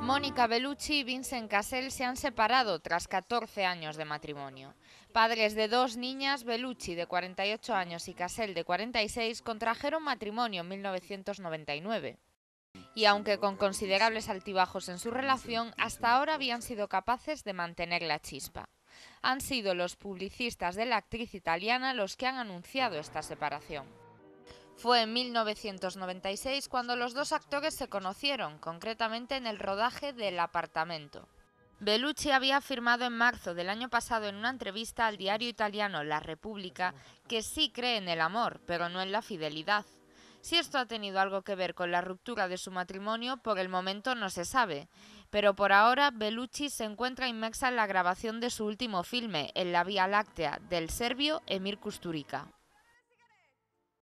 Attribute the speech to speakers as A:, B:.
A: Mónica Bellucci y Vincent Cassel se han separado tras 14 años de matrimonio. Padres de dos niñas, Bellucci de 48 años y Cassel de 46, contrajeron matrimonio en 1999. Y aunque con considerables altibajos en su relación, hasta ahora habían sido capaces de mantener la chispa. Han sido los publicistas de la actriz italiana los que han anunciado esta separación. Fue en 1996 cuando los dos actores se conocieron, concretamente en el rodaje del apartamento. Bellucci había afirmado en marzo del año pasado en una entrevista al diario italiano La República que sí cree en el amor, pero no en la fidelidad. Si esto ha tenido algo que ver con la ruptura de su matrimonio, por el momento no se sabe. Pero por ahora, Bellucci se encuentra inmersa en la grabación de su último filme, En la Vía Láctea, del serbio Emir Kusturica.